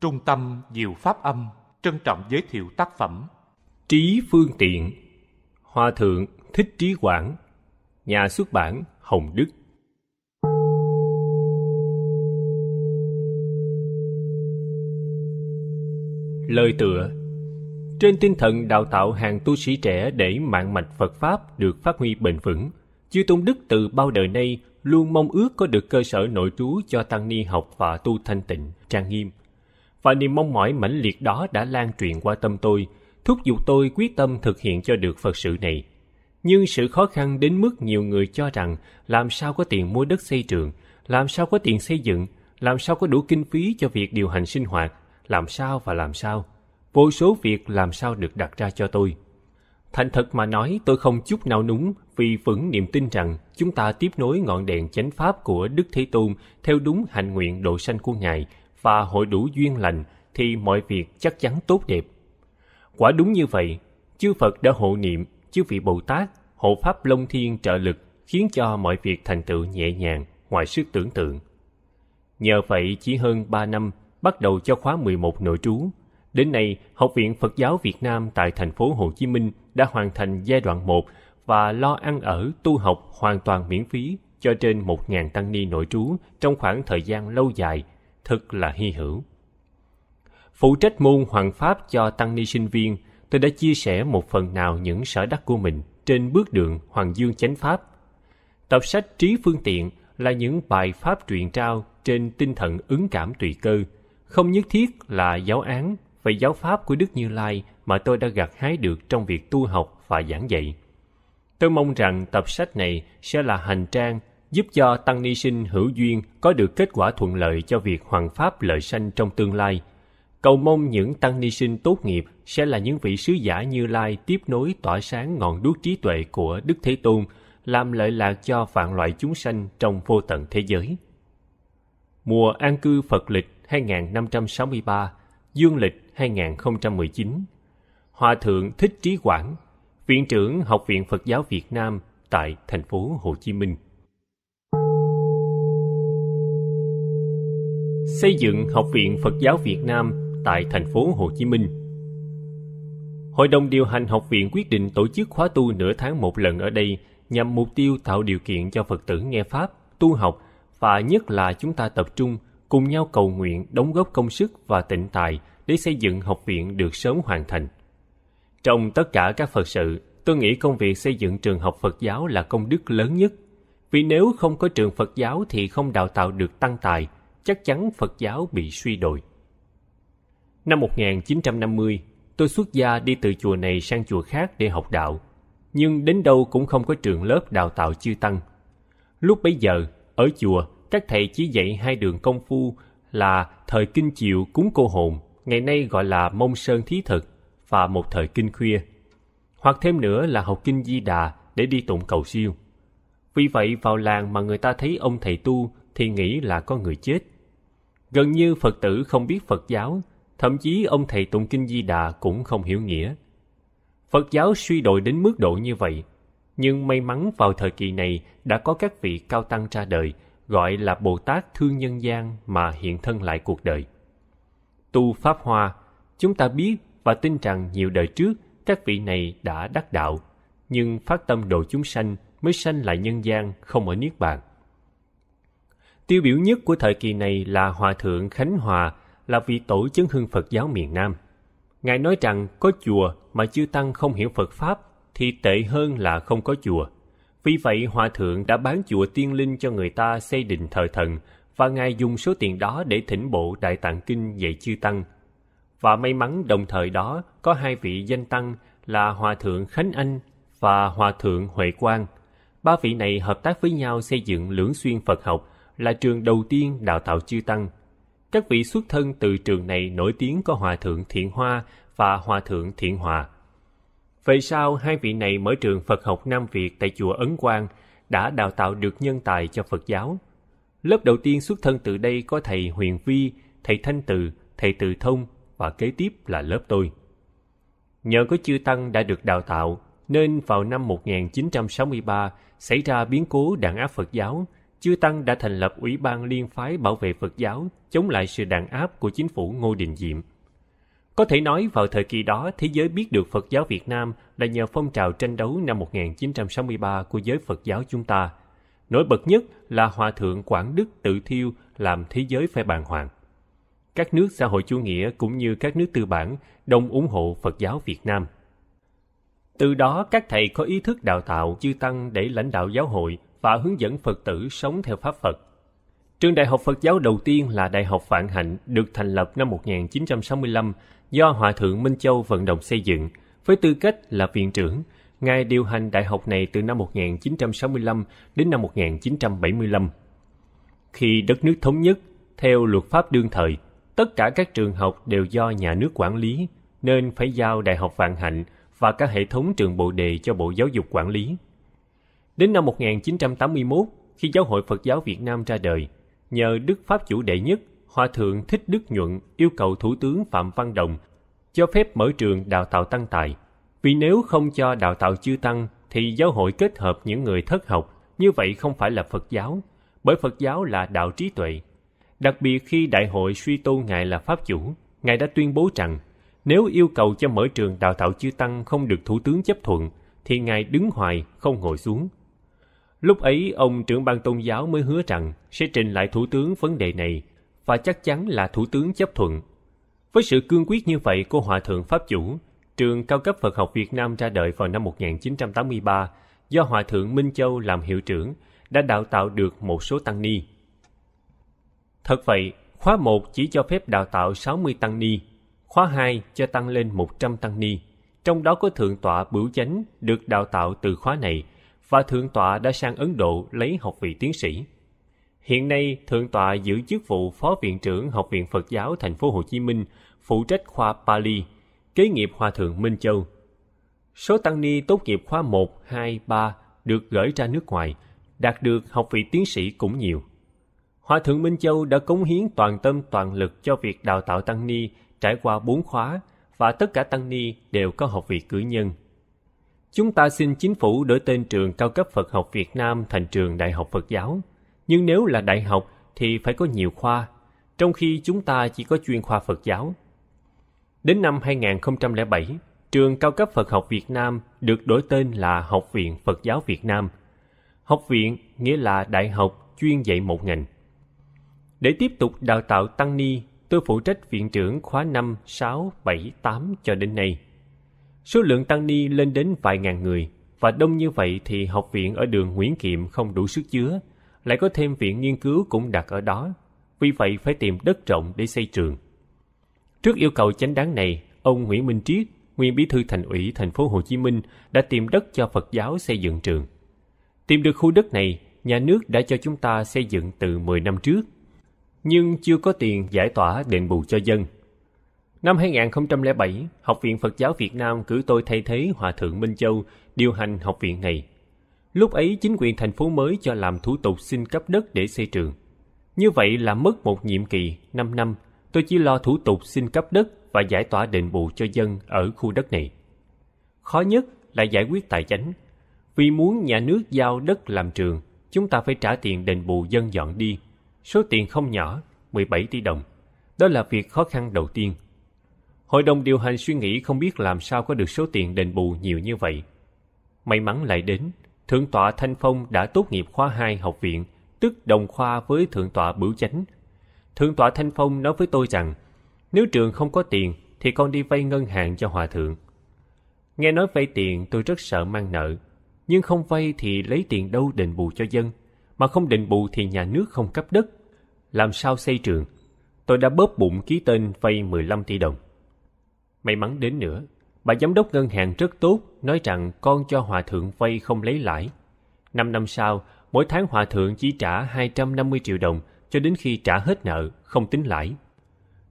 Trung tâm Diệu Pháp Âm trân trọng giới thiệu tác phẩm Trí Phương Tiện Hòa Thượng Thích Trí Quảng Nhà xuất bản Hồng Đức Lời tựa Trên tinh thần đào tạo hàng tu sĩ trẻ để mạng mạch Phật Pháp được phát huy bền vững, chư tôn đức từ bao đời nay luôn mong ước có được cơ sở nội trú cho tăng ni học và tu thanh tịnh, trang nghiêm và niềm mong mỏi mãnh liệt đó đã lan truyền qua tâm tôi, thúc giục tôi quyết tâm thực hiện cho được Phật sự này. Nhưng sự khó khăn đến mức nhiều người cho rằng làm sao có tiền mua đất xây trường, làm sao có tiền xây dựng, làm sao có đủ kinh phí cho việc điều hành sinh hoạt, làm sao và làm sao. Vô số việc làm sao được đặt ra cho tôi. Thành thật mà nói tôi không chút nào núng vì vững niềm tin rằng chúng ta tiếp nối ngọn đèn chánh pháp của Đức Thế Tôn theo đúng hạnh nguyện độ sanh của Ngài và hội đủ duyên lành thì mọi việc chắc chắn tốt đẹp. Quả đúng như vậy, chư Phật đã hộ niệm, chư vị Bồ Tát, hộ Pháp Long Thiên trợ lực khiến cho mọi việc thành tựu nhẹ nhàng, ngoài sức tưởng tượng. Nhờ vậy chỉ hơn 3 năm bắt đầu cho khóa 11 nội trú. Đến nay, Học viện Phật giáo Việt Nam tại thành phố Hồ Chí Minh đã hoàn thành giai đoạn 1 và lo ăn ở, tu học hoàn toàn miễn phí cho trên 1.000 tăng ni nội trú trong khoảng thời gian lâu dài thật là hy hữu. Phụ trách môn hoàng pháp cho tăng ni sinh viên, tôi đã chia sẻ một phần nào những sở đắc của mình trên bước đường Hoàng Dương Chánh Pháp. Tập sách Trí Phương Tiện là những bài pháp truyền trao trên tinh thần ứng cảm tùy cơ, không nhất thiết là giáo án về giáo pháp của Đức Như Lai mà tôi đã gặt hái được trong việc tu học và giảng dạy. Tôi mong rằng tập sách này sẽ là hành trang giúp cho tăng ni sinh hữu duyên có được kết quả thuận lợi cho việc hoàn pháp lợi sanh trong tương lai. Cầu mong những tăng ni sinh tốt nghiệp sẽ là những vị sứ giả Như Lai tiếp nối tỏa sáng ngọn đuốc trí tuệ của Đức Thế Tôn, làm lợi lạc cho vạn loại chúng sanh trong vô tận thế giới. Mùa an cư Phật lịch 2563, dương lịch 2019. Hòa thượng Thích Trí Quảng, viện trưởng Học viện Phật giáo Việt Nam tại thành phố Hồ Chí Minh. xây dựng Học viện Phật giáo Việt Nam tại thành phố Hồ Chí Minh. Hội đồng điều hành học viện quyết định tổ chức khóa tu nửa tháng một lần ở đây nhằm mục tiêu tạo điều kiện cho Phật tử nghe Pháp, tu học và nhất là chúng ta tập trung cùng nhau cầu nguyện đóng góp công sức và tịnh tài để xây dựng học viện được sớm hoàn thành. Trong tất cả các Phật sự, tôi nghĩ công việc xây dựng trường học Phật giáo là công đức lớn nhất. Vì nếu không có trường Phật giáo thì không đào tạo được tăng tài, chắc chắn Phật giáo bị suy đồi. Năm 1950, tôi xuất gia đi từ chùa này sang chùa khác để học đạo, nhưng đến đâu cũng không có trường lớp đào tạo chư tăng. Lúc bấy giờ, ở chùa, các thầy chỉ dạy hai đường công phu là thời kinh chiều cúng cô hồn, ngày nay gọi là mông sơn thí thực, và một thời kinh khuya. Hoặc thêm nữa là học kinh Di Đà để đi tụng cầu siêu. Vì vậy vào làng mà người ta thấy ông thầy tu thì nghĩ là có người chết, Gần như Phật tử không biết Phật giáo, thậm chí ông thầy tụng kinh Di Đà cũng không hiểu nghĩa. Phật giáo suy đồi đến mức độ như vậy, nhưng may mắn vào thời kỳ này đã có các vị cao tăng ra đời gọi là Bồ Tát Thương Nhân gian mà hiện thân lại cuộc đời. Tu Pháp Hoa, chúng ta biết và tin rằng nhiều đời trước các vị này đã đắc đạo, nhưng phát tâm độ chúng sanh mới sanh lại nhân gian không ở Niết Bàn. Tiêu biểu nhất của thời kỳ này là Hòa Thượng Khánh Hòa, là vị tổ chấn hương Phật giáo miền Nam. Ngài nói rằng có chùa mà chư Tăng không hiểu Phật Pháp thì tệ hơn là không có chùa. Vì vậy Hòa Thượng đã bán chùa tiên linh cho người ta xây đình thờ thần và Ngài dùng số tiền đó để thỉnh bộ Đại Tạng Kinh dạy chư Tăng. Và may mắn đồng thời đó có hai vị danh Tăng là Hòa Thượng Khánh Anh và Hòa Thượng Huệ Quang. Ba vị này hợp tác với nhau xây dựng lưỡng xuyên Phật học – là trường đầu tiên đào tạo chư tăng. Các vị xuất thân từ trường này nổi tiếng có Hòa Thượng Thiện Hoa và Hòa Thượng Thiện Hòa. Về sau, hai vị này mở trường Phật học Nam Việt tại chùa Ấn Quang đã đào tạo được nhân tài cho Phật giáo. Lớp đầu tiên xuất thân từ đây có thầy Huyền Vi, thầy Thanh Từ, thầy Từ Thông và kế tiếp là lớp tôi. Nhờ có chư tăng đã được đào tạo, nên vào năm 1963 xảy ra biến cố đàn áp Phật giáo chư Tăng đã thành lập Ủy ban Liên phái bảo vệ Phật giáo chống lại sự đàn áp của chính phủ Ngô Đình Diệm. Có thể nói vào thời kỳ đó, thế giới biết được Phật giáo Việt Nam là nhờ phong trào tranh đấu năm 1963 của giới Phật giáo chúng ta. Nổi bật nhất là Hòa Thượng Quảng Đức tự thiêu làm thế giới phải bàn hoàng. Các nước xã hội chủ nghĩa cũng như các nước tư bản đồng ủng hộ Phật giáo Việt Nam. Từ đó các thầy có ý thức đào tạo chư tăng để lãnh đạo giáo hội và hướng dẫn Phật tử sống theo Pháp Phật. Trường Đại học Phật giáo đầu tiên là Đại học Vạn Hạnh được thành lập năm 1965 do Hòa Thượng Minh Châu vận động xây dựng với tư cách là viện trưởng. Ngài điều hành đại học này từ năm 1965 đến năm 1975. Khi đất nước thống nhất, theo luật pháp đương thời, tất cả các trường học đều do nhà nước quản lý, nên phải giao Đại học Vạn Hạnh và các hệ thống trường bộ đề cho Bộ Giáo dục quản lý. Đến năm 1981, khi Giáo hội Phật giáo Việt Nam ra đời, nhờ Đức Pháp Chủ Đệ Nhất, Hòa Thượng Thích Đức Nhuận yêu cầu Thủ tướng Phạm Văn Đồng cho phép mở trường đào tạo tăng tài. Vì nếu không cho đào tạo chư tăng, thì giáo hội kết hợp những người thất học, như vậy không phải là Phật giáo, bởi Phật giáo là đạo trí tuệ. Đặc biệt khi đại hội suy tôn Ngài là Pháp Chủ, Ngài đã tuyên bố rằng nếu yêu cầu cho mở trường đào tạo chư tăng không được Thủ tướng chấp thuận, thì Ngài đứng hoài, không ngồi xuống. Lúc ấy ông trưởng ban tôn giáo mới hứa rằng sẽ trình lại thủ tướng vấn đề này và chắc chắn là thủ tướng chấp thuận. Với sự cương quyết như vậy của Hòa thượng Pháp Chủ, trường cao cấp Phật học Việt Nam ra đời vào năm 1983 do Hòa thượng Minh Châu làm hiệu trưởng đã đào tạo được một số tăng ni. Thật vậy, khóa 1 chỉ cho phép đào tạo 60 tăng ni, khóa 2 cho tăng lên 100 tăng ni, trong đó có thượng tọa Bửu Chánh được đào tạo từ khóa này – và Thượng tọa đã sang Ấn Độ lấy học vị tiến sĩ. Hiện nay, Thượng tọa giữ chức vụ Phó Viện trưởng Học viện Phật giáo Thành phố Hồ Chí Minh, phụ trách khoa Pali, kế nghiệp Hòa Thượng Minh Châu. Số tăng ni tốt nghiệp khoa 1, 2, 3 được gửi ra nước ngoài, đạt được học vị tiến sĩ cũng nhiều. Hòa Thượng Minh Châu đã cống hiến toàn tâm toàn lực cho việc đào tạo tăng ni trải qua 4 khóa và tất cả tăng ni đều có học vị cử nhân Chúng ta xin chính phủ đổi tên trường cao cấp Phật học Việt Nam thành trường Đại học Phật giáo. Nhưng nếu là đại học thì phải có nhiều khoa, trong khi chúng ta chỉ có chuyên khoa Phật giáo. Đến năm 2007, trường cao cấp Phật học Việt Nam được đổi tên là Học viện Phật giáo Việt Nam. Học viện nghĩa là đại học chuyên dạy một ngành. Để tiếp tục đào tạo tăng ni, tôi phụ trách viện trưởng khóa 5, 6, 7, 8 cho đến nay. Số lượng tăng ni lên đến vài ngàn người, và đông như vậy thì học viện ở đường Nguyễn Kiệm không đủ sức chứa, lại có thêm viện nghiên cứu cũng đặt ở đó, vì vậy phải tìm đất rộng để xây trường. Trước yêu cầu chánh đáng này, ông Nguyễn Minh Triết, nguyên bí thư thành ủy thành phố Hồ Chí Minh đã tìm đất cho Phật giáo xây dựng trường. Tìm được khu đất này, nhà nước đã cho chúng ta xây dựng từ 10 năm trước, nhưng chưa có tiền giải tỏa đền bù cho dân. Năm 2007, Học viện Phật giáo Việt Nam cử tôi thay thế Hòa Thượng Minh Châu điều hành học viện này. Lúc ấy chính quyền thành phố mới cho làm thủ tục xin cấp đất để xây trường. Như vậy là mất một nhiệm kỳ, 5 năm, tôi chỉ lo thủ tục xin cấp đất và giải tỏa đền bù cho dân ở khu đất này. Khó nhất là giải quyết tài chính, Vì muốn nhà nước giao đất làm trường, chúng ta phải trả tiền đền bù dân dọn đi. Số tiền không nhỏ, 17 tỷ đồng. Đó là việc khó khăn đầu tiên – Hội đồng điều hành suy nghĩ không biết làm sao có được số tiền đền bù nhiều như vậy. May mắn lại đến, Thượng tọa Thanh Phong đã tốt nghiệp khóa 2 học viện, tức đồng khoa với Thượng tọa Bửu Chánh. Thượng tọa Thanh Phong nói với tôi rằng, nếu trường không có tiền thì con đi vay ngân hàng cho hòa thượng. Nghe nói vay tiền tôi rất sợ mang nợ, nhưng không vay thì lấy tiền đâu đền bù cho dân, mà không đền bù thì nhà nước không cấp đất. Làm sao xây trường? Tôi đã bóp bụng ký tên vay 15 tỷ đồng. May mắn đến nữa, bà giám đốc ngân hàng rất tốt, nói rằng con cho hòa thượng vay không lấy lãi. Năm năm sau, mỗi tháng hòa thượng chỉ trả 250 triệu đồng cho đến khi trả hết nợ, không tính lãi.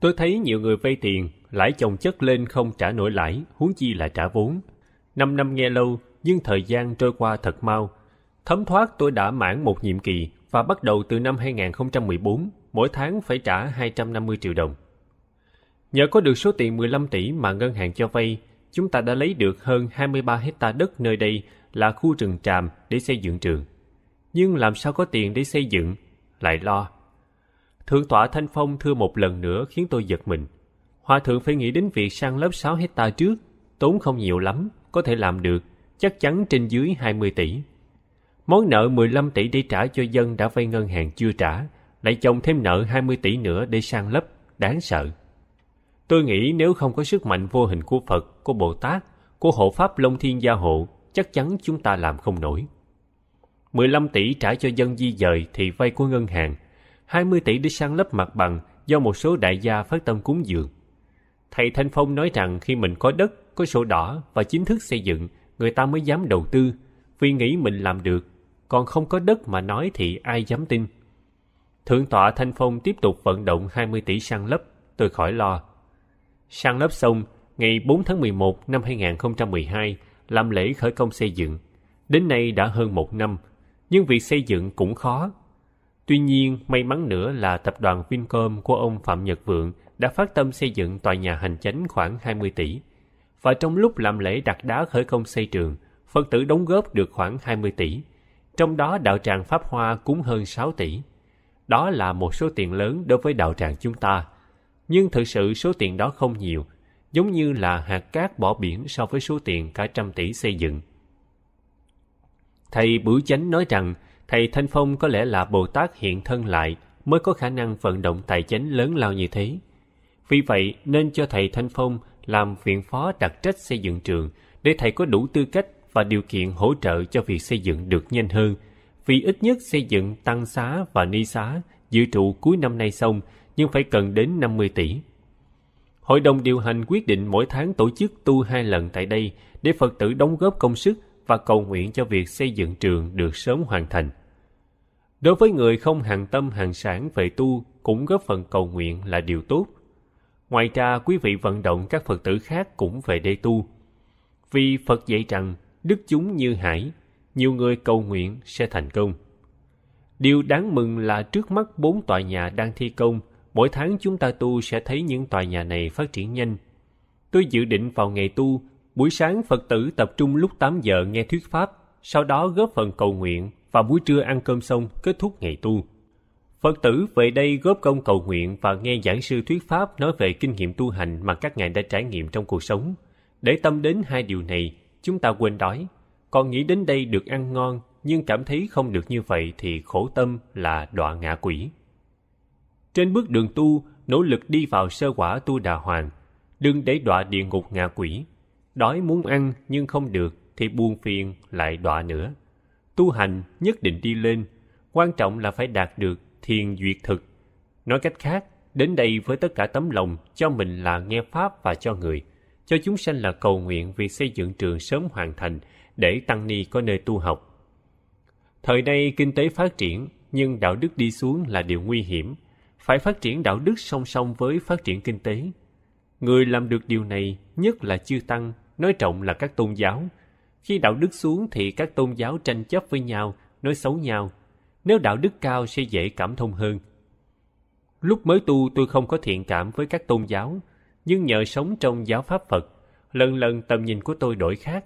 Tôi thấy nhiều người vay tiền, lãi chồng chất lên không trả nổi lãi, huống chi là trả vốn. Năm năm nghe lâu, nhưng thời gian trôi qua thật mau. Thấm thoát tôi đã mãn một nhiệm kỳ và bắt đầu từ năm 2014, mỗi tháng phải trả 250 triệu đồng. Nhờ có được số tiền 15 tỷ mà ngân hàng cho vay, chúng ta đã lấy được hơn 23 hecta đất nơi đây là khu rừng tràm để xây dựng trường. Nhưng làm sao có tiền để xây dựng? Lại lo. Thượng tọa Thanh Phong thưa một lần nữa khiến tôi giật mình. Hòa thượng phải nghĩ đến việc sang lớp 6 hecta trước, tốn không nhiều lắm, có thể làm được, chắc chắn trên dưới 20 tỷ. Món nợ 15 tỷ để trả cho dân đã vay ngân hàng chưa trả, lại chồng thêm nợ 20 tỷ nữa để sang lấp, đáng sợ. Tôi nghĩ nếu không có sức mạnh vô hình của Phật, của Bồ Tát, của hộ pháp Long Thiên Gia Hộ, chắc chắn chúng ta làm không nổi. 15 tỷ trả cho dân di dời thì vay của ngân hàng, 20 tỷ để sang lấp mặt bằng do một số đại gia phát tâm cúng dường. Thầy Thanh Phong nói rằng khi mình có đất, có sổ đỏ và chính thức xây dựng, người ta mới dám đầu tư, vì nghĩ mình làm được, còn không có đất mà nói thì ai dám tin. Thượng tọa Thanh Phong tiếp tục vận động 20 tỷ sang lấp, tôi khỏi lo. Sang lớp xong, ngày 4 tháng 11 năm 2012, làm lễ khởi công xây dựng. Đến nay đã hơn một năm, nhưng việc xây dựng cũng khó. Tuy nhiên, may mắn nữa là tập đoàn Vincom của ông Phạm Nhật Vượng đã phát tâm xây dựng tòa nhà hành chánh khoảng 20 tỷ. Và trong lúc làm lễ đặt đá khởi công xây trường, Phật tử đóng góp được khoảng 20 tỷ. Trong đó đạo tràng Pháp Hoa cúng hơn 6 tỷ. Đó là một số tiền lớn đối với đạo tràng chúng ta – nhưng thực sự số tiền đó không nhiều, giống như là hạt cát bỏ biển so với số tiền cả trăm tỷ xây dựng. Thầy Bửu Chánh nói rằng, thầy Thanh Phong có lẽ là Bồ Tát hiện thân lại mới có khả năng vận động tài chánh lớn lao như thế. Vì vậy nên cho thầy Thanh Phong làm viện phó đặc trách xây dựng trường để thầy có đủ tư cách và điều kiện hỗ trợ cho việc xây dựng được nhanh hơn. Vì ít nhất xây dựng tăng xá và ni xá dự trụ cuối năm nay xong nhưng phải cần đến 50 tỷ. Hội đồng điều hành quyết định mỗi tháng tổ chức tu hai lần tại đây để Phật tử đóng góp công sức và cầu nguyện cho việc xây dựng trường được sớm hoàn thành. Đối với người không hàng tâm hàng sản về tu cũng góp phần cầu nguyện là điều tốt. Ngoài ra, quý vị vận động các Phật tử khác cũng về đây tu. Vì Phật dạy rằng, đức chúng như hải, nhiều người cầu nguyện sẽ thành công. Điều đáng mừng là trước mắt bốn tòa nhà đang thi công mỗi tháng chúng ta tu sẽ thấy những tòa nhà này phát triển nhanh. Tôi dự định vào ngày tu, buổi sáng Phật tử tập trung lúc 8 giờ nghe thuyết pháp, sau đó góp phần cầu nguyện và buổi trưa ăn cơm xong kết thúc ngày tu. Phật tử về đây góp công cầu nguyện và nghe giảng sư thuyết pháp nói về kinh nghiệm tu hành mà các ngài đã trải nghiệm trong cuộc sống. Để tâm đến hai điều này, chúng ta quên đói. Còn nghĩ đến đây được ăn ngon nhưng cảm thấy không được như vậy thì khổ tâm là đọa ngạ quỷ trên bước đường tu nỗ lực đi vào sơ quả tu đà hoàn đừng để đọa địa ngục ngạ quỷ đói muốn ăn nhưng không được thì buồn phiền lại đọa nữa tu hành nhất định đi lên quan trọng là phải đạt được thiền duyệt thực nói cách khác đến đây với tất cả tấm lòng cho mình là nghe pháp và cho người cho chúng sanh là cầu nguyện vì xây dựng trường sớm hoàn thành để tăng ni có nơi tu học thời nay kinh tế phát triển nhưng đạo đức đi xuống là điều nguy hiểm phải phát triển đạo đức song song với phát triển kinh tế người làm được điều này nhất là chư tăng nói trọng là các tôn giáo khi đạo đức xuống thì các tôn giáo tranh chấp với nhau nói xấu nhau nếu đạo đức cao sẽ dễ cảm thông hơn lúc mới tu tôi không có thiện cảm với các tôn giáo nhưng nhờ sống trong giáo pháp phật lần lần tầm nhìn của tôi đổi khác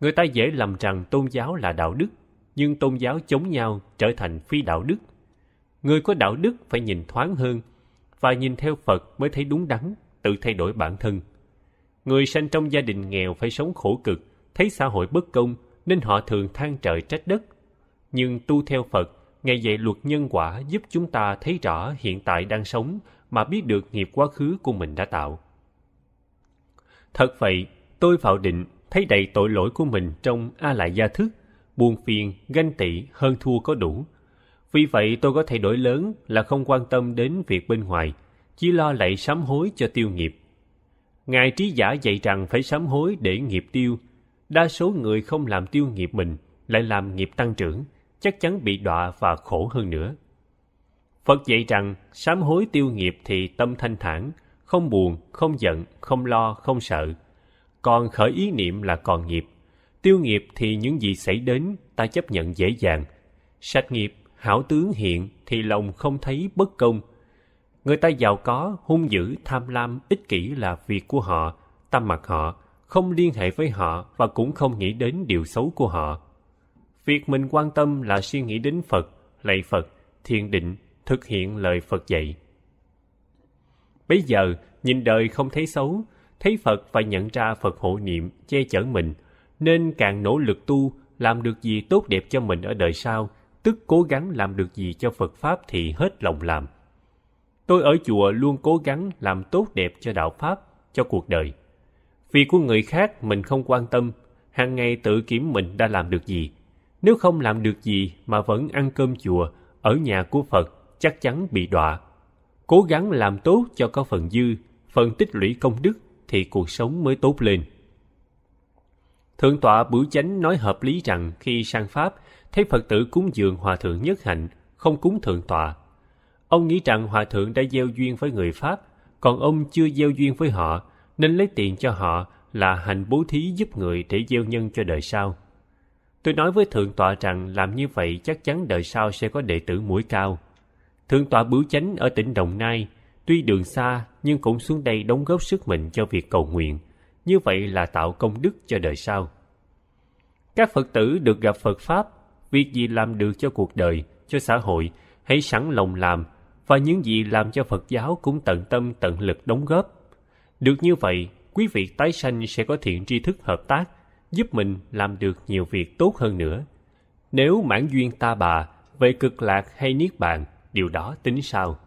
người ta dễ lầm rằng tôn giáo là đạo đức nhưng tôn giáo chống nhau trở thành phi đạo đức người có đạo đức phải nhìn thoáng hơn và nhìn theo phật mới thấy đúng đắn tự thay đổi bản thân người sanh trong gia đình nghèo phải sống khổ cực thấy xã hội bất công nên họ thường than trời trách đất nhưng tu theo phật ngày dạy luật nhân quả giúp chúng ta thấy rõ hiện tại đang sống mà biết được nghiệp quá khứ của mình đã tạo thật vậy tôi vào định thấy đầy tội lỗi của mình trong a lại gia thức buồn phiền ganh tị hơn thua có đủ vì vậy tôi có thay đổi lớn là không quan tâm đến việc bên ngoài, chỉ lo lại sám hối cho tiêu nghiệp. Ngài trí giả dạy rằng phải sám hối để nghiệp tiêu. Đa số người không làm tiêu nghiệp mình, lại làm nghiệp tăng trưởng, chắc chắn bị đọa và khổ hơn nữa. Phật dạy rằng sám hối tiêu nghiệp thì tâm thanh thản, không buồn, không giận, không lo, không sợ. Còn khởi ý niệm là còn nghiệp. Tiêu nghiệp thì những gì xảy đến ta chấp nhận dễ dàng. Sạch nghiệp hảo tướng hiện thì lòng không thấy bất công người ta giàu có hung dữ tham lam ích kỷ là việc của họ tâm mặt họ không liên hệ với họ và cũng không nghĩ đến điều xấu của họ việc mình quan tâm là suy nghĩ đến phật lạy phật thiền định thực hiện lời phật dạy bây giờ nhìn đời không thấy xấu thấy phật và nhận ra phật hộ niệm che chở mình nên càng nỗ lực tu làm được gì tốt đẹp cho mình ở đời sau tức cố gắng làm được gì cho Phật Pháp thì hết lòng làm. Tôi ở chùa luôn cố gắng làm tốt đẹp cho đạo Pháp, cho cuộc đời. Việc của người khác mình không quan tâm, hàng ngày tự kiểm mình đã làm được gì. Nếu không làm được gì mà vẫn ăn cơm chùa, ở nhà của Phật chắc chắn bị đọa. Cố gắng làm tốt cho có phần dư, phần tích lũy công đức thì cuộc sống mới tốt lên. Thượng tọa Bửu Chánh nói hợp lý rằng khi sang Pháp, thấy phật tử cúng dường hòa thượng nhất hạnh không cúng thượng tọa ông nghĩ rằng hòa thượng đã gieo duyên với người pháp còn ông chưa gieo duyên với họ nên lấy tiền cho họ là hành bố thí giúp người để gieo nhân cho đời sau tôi nói với thượng tọa rằng làm như vậy chắc chắn đời sau sẽ có đệ tử mũi cao thượng tọa bửu chánh ở tỉnh đồng nai tuy đường xa nhưng cũng xuống đây đóng góp sức mình cho việc cầu nguyện như vậy là tạo công đức cho đời sau các phật tử được gặp phật pháp việc gì làm được cho cuộc đời cho xã hội hãy sẵn lòng làm và những gì làm cho phật giáo cũng tận tâm tận lực đóng góp được như vậy quý vị tái sanh sẽ có thiện tri thức hợp tác giúp mình làm được nhiều việc tốt hơn nữa nếu mãn duyên ta bà về cực lạc hay niết bàn điều đó tính sao